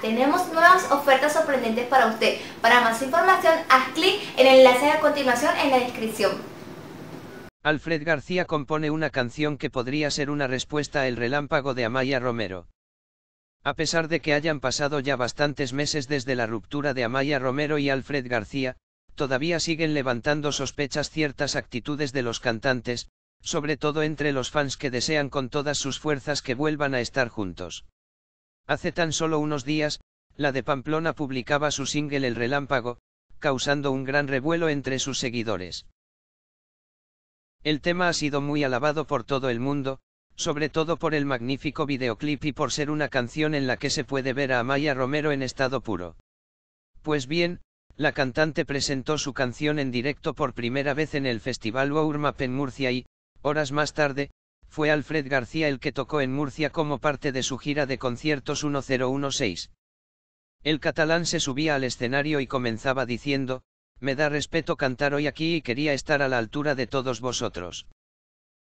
tenemos nuevas ofertas sorprendentes para usted. Para más información, haz clic en el enlace a continuación en la descripción. Alfred García compone una canción que podría ser una respuesta al relámpago de Amaya Romero. A pesar de que hayan pasado ya bastantes meses desde la ruptura de Amaya Romero y Alfred García, todavía siguen levantando sospechas ciertas actitudes de los cantantes, sobre todo entre los fans que desean con todas sus fuerzas que vuelvan a estar juntos. Hace tan solo unos días, la de Pamplona publicaba su single El Relámpago, causando un gran revuelo entre sus seguidores. El tema ha sido muy alabado por todo el mundo, sobre todo por el magnífico videoclip y por ser una canción en la que se puede ver a Amaya Romero en estado puro. Pues bien, la cantante presentó su canción en directo por primera vez en el Festival Waurmap Pen Murcia y, horas más tarde, fue Alfred García el que tocó en Murcia como parte de su gira de conciertos 1016. El catalán se subía al escenario y comenzaba diciendo, me da respeto cantar hoy aquí y quería estar a la altura de todos vosotros.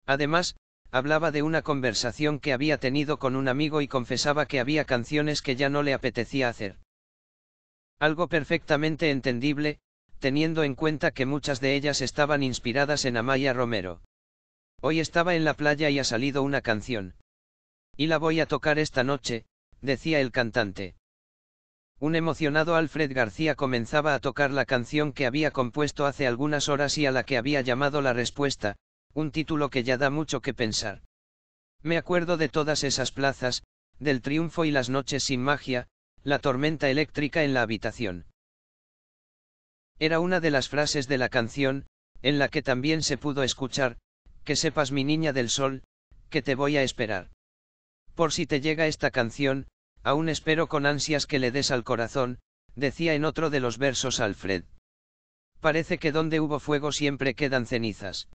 Además, hablaba de una conversación que había tenido con un amigo y confesaba que había canciones que ya no le apetecía hacer. Algo perfectamente entendible, teniendo en cuenta que muchas de ellas estaban inspiradas en Amaya Romero. Hoy estaba en la playa y ha salido una canción. Y la voy a tocar esta noche, decía el cantante. Un emocionado Alfred García comenzaba a tocar la canción que había compuesto hace algunas horas y a la que había llamado La Respuesta, un título que ya da mucho que pensar. Me acuerdo de todas esas plazas, del triunfo y las noches sin magia, la tormenta eléctrica en la habitación. Era una de las frases de la canción, en la que también se pudo escuchar, que sepas mi niña del sol, que te voy a esperar. Por si te llega esta canción, aún espero con ansias que le des al corazón, decía en otro de los versos Alfred. Parece que donde hubo fuego siempre quedan cenizas.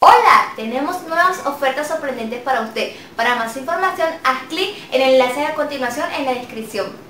Hola, tenemos nuevas ofertas sorprendentes para usted. Para más información, haz clic en el enlace a continuación en la descripción.